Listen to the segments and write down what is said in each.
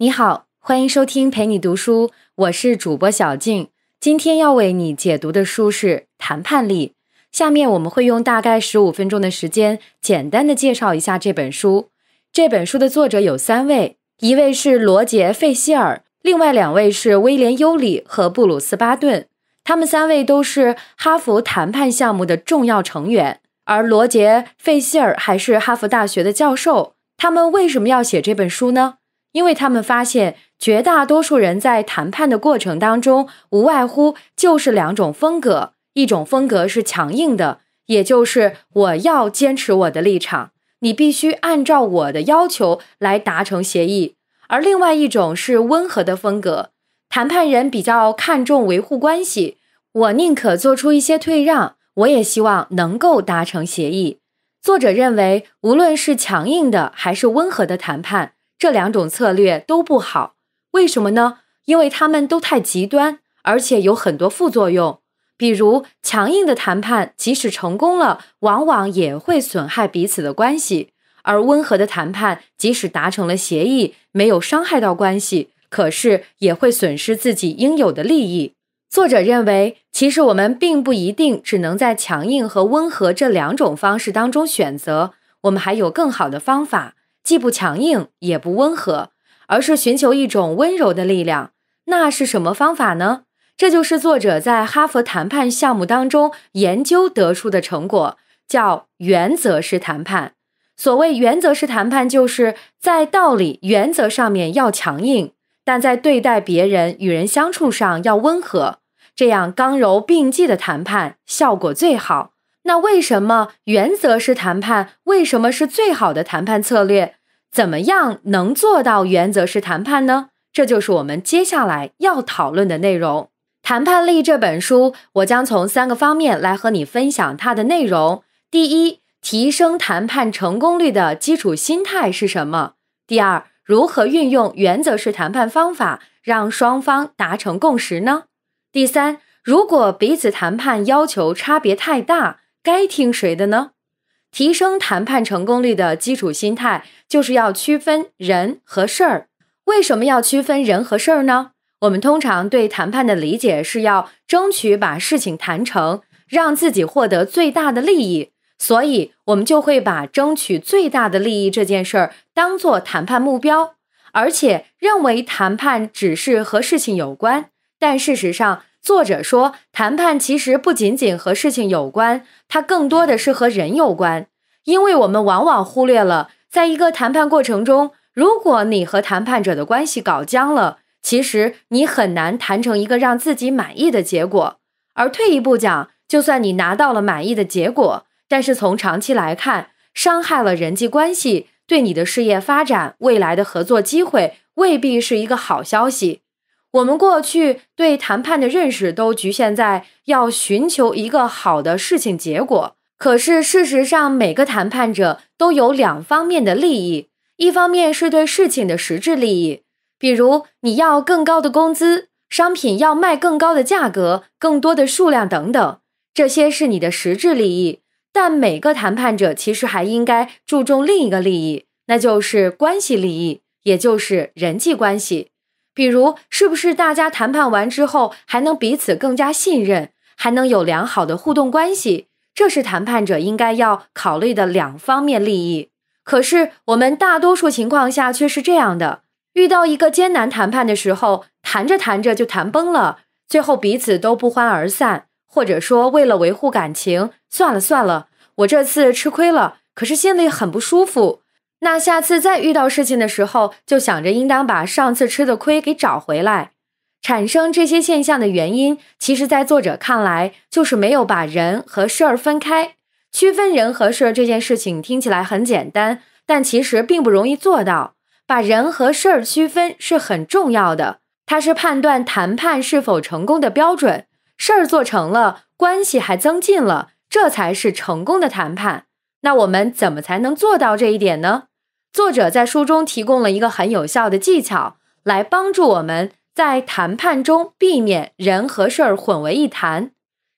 你好，欢迎收听陪你读书，我是主播小静。今天要为你解读的书是《谈判力》，下面我们会用大概十五分钟的时间，简单的介绍一下这本书。这本书的作者有三位，一位是罗杰·费希尔，另外两位是威廉·尤里和布鲁斯·巴顿。他们三位都是哈佛谈判项目的重要成员，而罗杰·费希尔还是哈佛大学的教授。他们为什么要写这本书呢？因为他们发现，绝大多数人在谈判的过程当中，无外乎就是两种风格：一种风格是强硬的，也就是我要坚持我的立场，你必须按照我的要求来达成协议；而另外一种是温和的风格，谈判人比较看重维护关系，我宁可做出一些退让，我也希望能够达成协议。作者认为，无论是强硬的还是温和的谈判。这两种策略都不好，为什么呢？因为它们都太极端，而且有很多副作用。比如，强硬的谈判即使成功了，往往也会损害彼此的关系；而温和的谈判即使达成了协议，没有伤害到关系，可是也会损失自己应有的利益。作者认为，其实我们并不一定只能在强硬和温和这两种方式当中选择，我们还有更好的方法。既不强硬，也不温和，而是寻求一种温柔的力量。那是什么方法呢？这就是作者在哈佛谈判项目当中研究得出的成果，叫原则式谈判。所谓原则式谈判，就是在道理、原则上面要强硬，但在对待别人、与人相处上要温和。这样刚柔并济的谈判效果最好。那为什么原则式谈判为什么是最好的谈判策略？怎么样能做到原则式谈判呢？这就是我们接下来要讨论的内容。《谈判力》这本书，我将从三个方面来和你分享它的内容：第一，提升谈判成功率的基础心态是什么；第二，如何运用原则式谈判方法让双方达成共识呢？第三，如果彼此谈判要求差别太大？该听谁的呢？提升谈判成功率的基础心态，就是要区分人和事儿。为什么要区分人和事儿呢？我们通常对谈判的理解是要争取把事情谈成，让自己获得最大的利益。所以，我们就会把争取最大的利益这件事儿当做谈判目标，而且认为谈判只是和事情有关。但事实上，作者说，谈判其实不仅仅和事情有关，它更多的是和人有关。因为我们往往忽略了，在一个谈判过程中，如果你和谈判者的关系搞僵了，其实你很难谈成一个让自己满意的结果。而退一步讲，就算你拿到了满意的结果，但是从长期来看，伤害了人际关系，对你的事业发展、未来的合作机会，未必是一个好消息。我们过去对谈判的认识都局限在要寻求一个好的事情结果，可是事实上，每个谈判者都有两方面的利益，一方面是对事情的实质利益，比如你要更高的工资、商品要卖更高的价格、更多的数量等等，这些是你的实质利益。但每个谈判者其实还应该注重另一个利益，那就是关系利益，也就是人际关系。比如，是不是大家谈判完之后还能彼此更加信任，还能有良好的互动关系？这是谈判者应该要考虑的两方面利益。可是，我们大多数情况下却是这样的：遇到一个艰难谈判的时候，谈着谈着就谈崩了，最后彼此都不欢而散，或者说为了维护感情，算了算了，我这次吃亏了，可是心里很不舒服。那下次再遇到事情的时候，就想着应当把上次吃的亏给找回来。产生这些现象的原因，其实在作者看来，就是没有把人和事儿分开。区分人和事儿这件事情听起来很简单，但其实并不容易做到。把人和事儿区分是很重要的，它是判断谈判是否成功的标准。事儿做成了，关系还增进了，这才是成功的谈判。那我们怎么才能做到这一点呢？作者在书中提供了一个很有效的技巧，来帮助我们在谈判中避免人和事儿混为一谈。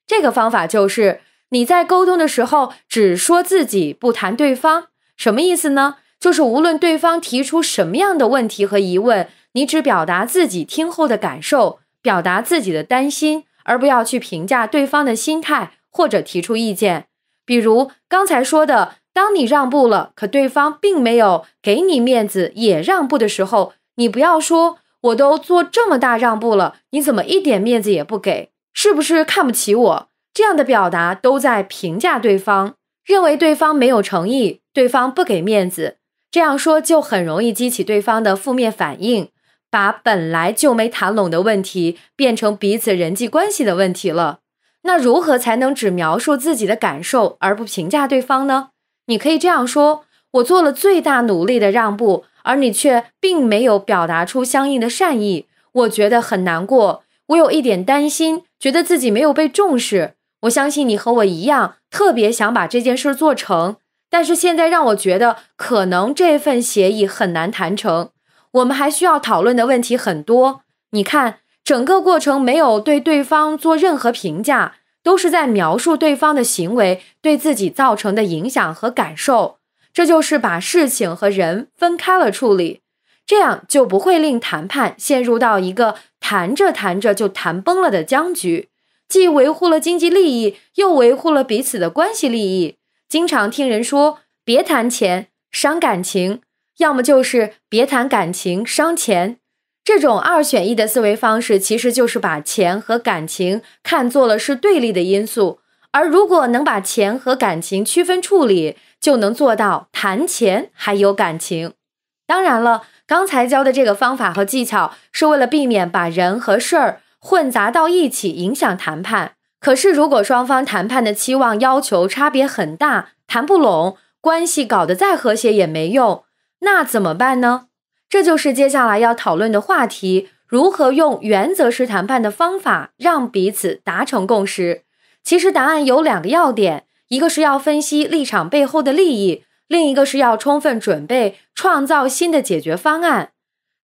这个方法就是你在沟通的时候只说自己，不谈对方。什么意思呢？就是无论对方提出什么样的问题和疑问，你只表达自己听后的感受，表达自己的担心，而不要去评价对方的心态或者提出意见。比如刚才说的。当你让步了，可对方并没有给你面子，也让步的时候，你不要说我都做这么大让步了，你怎么一点面子也不给？是不是看不起我？这样的表达都在评价对方，认为对方没有诚意，对方不给面子。这样说就很容易激起对方的负面反应，把本来就没谈拢的问题变成彼此人际关系的问题了。那如何才能只描述自己的感受而不评价对方呢？你可以这样说，我做了最大努力的让步，而你却并没有表达出相应的善意，我觉得很难过。我有一点担心，觉得自己没有被重视。我相信你和我一样，特别想把这件事做成，但是现在让我觉得，可能这份协议很难谈成。我们还需要讨论的问题很多。你看，整个过程没有对对方做任何评价。都是在描述对方的行为对自己造成的影响和感受，这就是把事情和人分开了处理，这样就不会令谈判陷入到一个谈着谈着就谈崩了的僵局，既维护了经济利益，又维护了彼此的关系利益。经常听人说，别谈钱伤感情，要么就是别谈感情伤钱。这种二选一的思维方式，其实就是把钱和感情看作了是对立的因素。而如果能把钱和感情区分处理，就能做到谈钱还有感情。当然了，刚才教的这个方法和技巧，是为了避免把人和事儿混杂到一起，影响谈判。可是，如果双方谈判的期望要求差别很大，谈不拢，关系搞得再和谐也没用，那怎么办呢？这就是接下来要讨论的话题：如何用原则式谈判的方法让彼此达成共识。其实答案有两个要点，一个是要分析立场背后的利益，另一个是要充分准备，创造新的解决方案。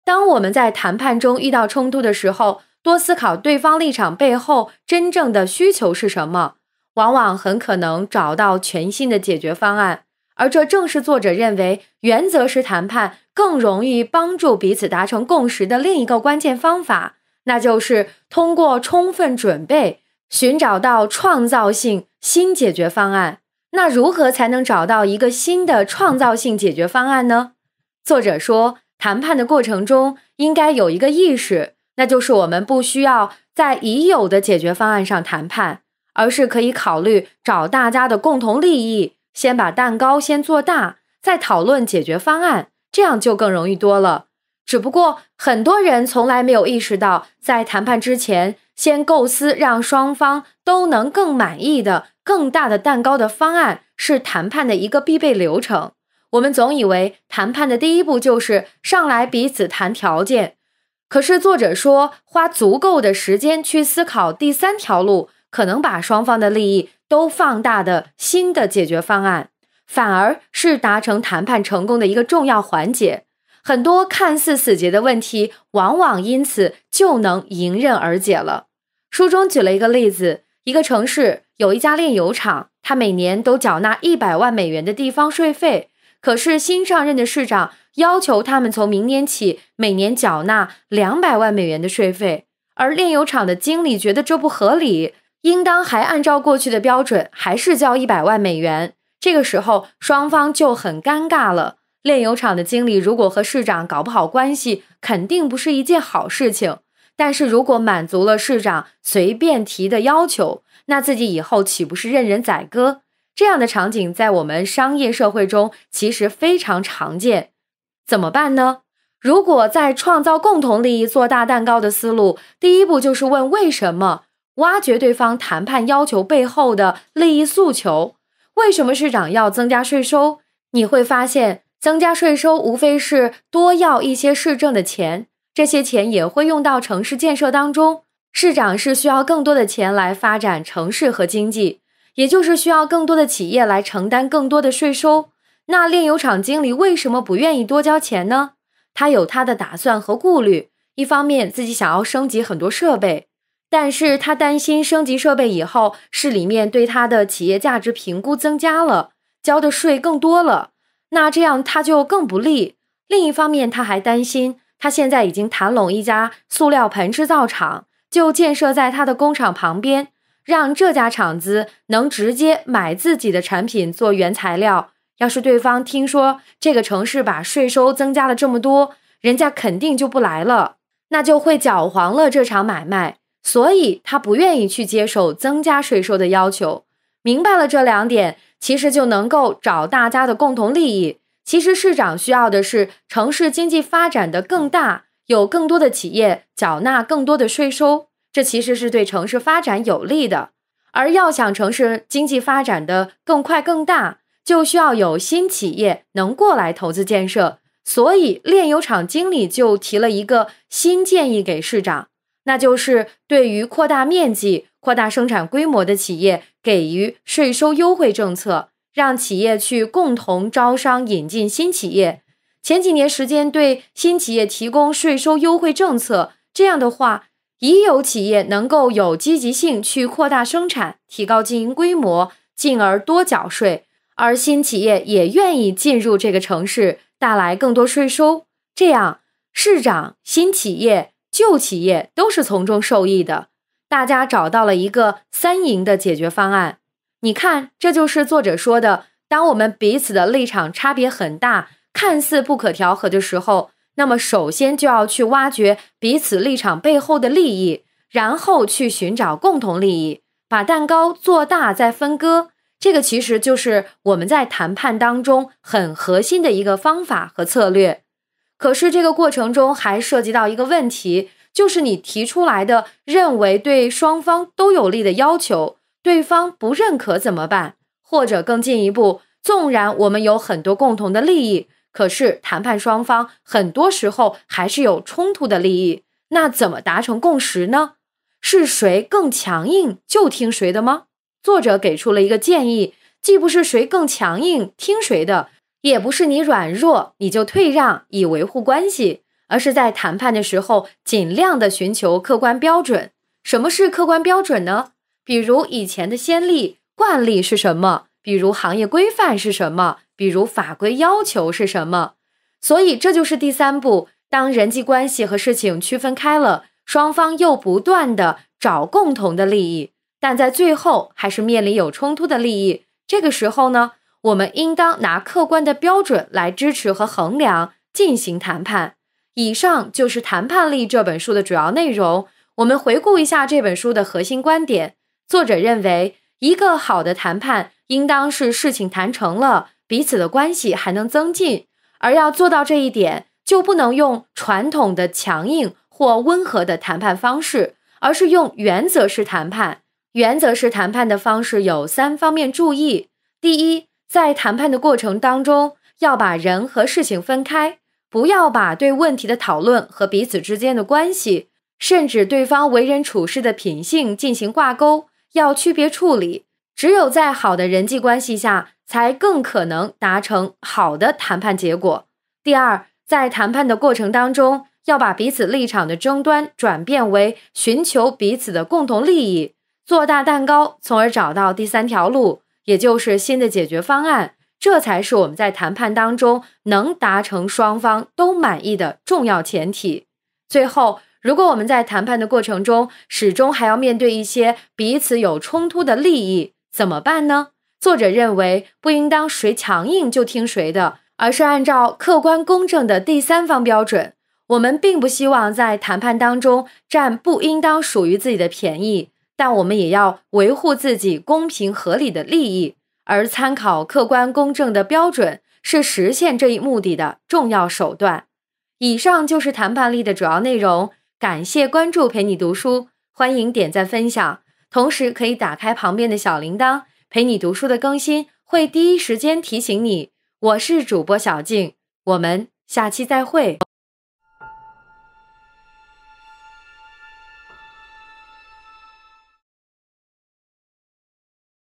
当我们在谈判中遇到冲突的时候，多思考对方立场背后真正的需求是什么，往往很可能找到全新的解决方案。而这正是作者认为原则式谈判。更容易帮助彼此达成共识的另一个关键方法，那就是通过充分准备，寻找到创造性新解决方案。那如何才能找到一个新的创造性解决方案呢？作者说，谈判的过程中应该有一个意识，那就是我们不需要在已有的解决方案上谈判，而是可以考虑找大家的共同利益，先把蛋糕先做大，再讨论解决方案。这样就更容易多了。只不过，很多人从来没有意识到，在谈判之前，先构思让双方都能更满意、的更大的蛋糕的方案，是谈判的一个必备流程。我们总以为谈判的第一步就是上来彼此谈条件，可是作者说，花足够的时间去思考第三条路，可能把双方的利益都放大的新的解决方案。反而是达成谈判成功的一个重要环节，很多看似死结的问题，往往因此就能迎刃而解了。书中举了一个例子：一个城市有一家炼油厂，它每年都缴纳一百万美元的地方税费，可是新上任的市长要求他们从明年起每年缴纳两百万美元的税费，而炼油厂的经理觉得这不合理，应当还按照过去的标准，还是交一百万美元。这个时候，双方就很尴尬了。炼油厂的经理如果和市长搞不好关系，肯定不是一件好事情。但是如果满足了市长随便提的要求，那自己以后岂不是任人宰割？这样的场景在我们商业社会中其实非常常见。怎么办呢？如果在创造共同利益、做大蛋糕的思路，第一步就是问为什么，挖掘对方谈判要求背后的利益诉求。为什么市长要增加税收？你会发现，增加税收无非是多要一些市政的钱，这些钱也会用到城市建设当中。市长是需要更多的钱来发展城市和经济，也就是需要更多的企业来承担更多的税收。那炼油厂经理为什么不愿意多交钱呢？他有他的打算和顾虑。一方面，自己想要升级很多设备。但是他担心升级设备以后，市里面对他的企业价值评估增加了，交的税更多了，那这样他就更不利。另一方面，他还担心他现在已经谈拢一家塑料盆制造厂，就建设在他的工厂旁边，让这家厂子能直接买自己的产品做原材料。要是对方听说这个城市把税收增加了这么多，人家肯定就不来了，那就会搅黄了这场买卖。所以，他不愿意去接受增加税收的要求。明白了这两点，其实就能够找大家的共同利益。其实，市长需要的是城市经济发展的更大，有更多的企业缴纳更多的税收，这其实是对城市发展有利的。而要想城市经济发展的更快更大，就需要有新企业能过来投资建设。所以，炼油厂经理就提了一个新建议给市长。那就是对于扩大面积、扩大生产规模的企业给予税收优惠政策，让企业去共同招商引进新企业。前几年时间对新企业提供税收优惠政策，这样的话，已有企业能够有积极性去扩大生产、提高经营规模，进而多缴税；而新企业也愿意进入这个城市，带来更多税收。这样，市长、新企业。旧企业都是从中受益的，大家找到了一个三赢的解决方案。你看，这就是作者说的：当我们彼此的立场差别很大，看似不可调和的时候，那么首先就要去挖掘彼此立场背后的利益，然后去寻找共同利益，把蛋糕做大再分割。这个其实就是我们在谈判当中很核心的一个方法和策略。可是这个过程中还涉及到一个问题，就是你提出来的认为对双方都有利的要求，对方不认可怎么办？或者更进一步，纵然我们有很多共同的利益，可是谈判双方很多时候还是有冲突的利益，那怎么达成共识呢？是谁更强硬就听谁的吗？作者给出了一个建议，既不是谁更强硬听谁的。也不是你软弱你就退让以维护关系，而是在谈判的时候尽量的寻求客观标准。什么是客观标准呢？比如以前的先例、惯例是什么？比如行业规范是什么？比如法规要求是什么？所以这就是第三步。当人际关系和事情区分开了，双方又不断的找共同的利益，但在最后还是面临有冲突的利益。这个时候呢？我们应当拿客观的标准来支持和衡量进行谈判。以上就是《谈判力》这本书的主要内容。我们回顾一下这本书的核心观点。作者认为，一个好的谈判应当是事情谈成了，彼此的关系还能增进。而要做到这一点，就不能用传统的强硬或温和的谈判方式，而是用原则式谈判。原则式谈判的方式有三方面注意：第一，在谈判的过程当中，要把人和事情分开，不要把对问题的讨论和彼此之间的关系，甚至对方为人处事的品性进行挂钩，要区别处理。只有在好的人际关系下，才更可能达成好的谈判结果。第二，在谈判的过程当中，要把彼此立场的争端转变为寻求彼此的共同利益，做大蛋糕，从而找到第三条路。也就是新的解决方案，这才是我们在谈判当中能达成双方都满意的重要前提。最后，如果我们在谈判的过程中始终还要面对一些彼此有冲突的利益，怎么办呢？作者认为，不应当谁强硬就听谁的，而是按照客观公正的第三方标准。我们并不希望在谈判当中占不应当属于自己的便宜。但我们也要维护自己公平合理的利益，而参考客观公正的标准是实现这一目的的重要手段。以上就是谈判力的主要内容，感谢关注陪你读书，欢迎点赞分享，同时可以打开旁边的小铃铛，陪你读书的更新会第一时间提醒你。我是主播小静，我们下期再会。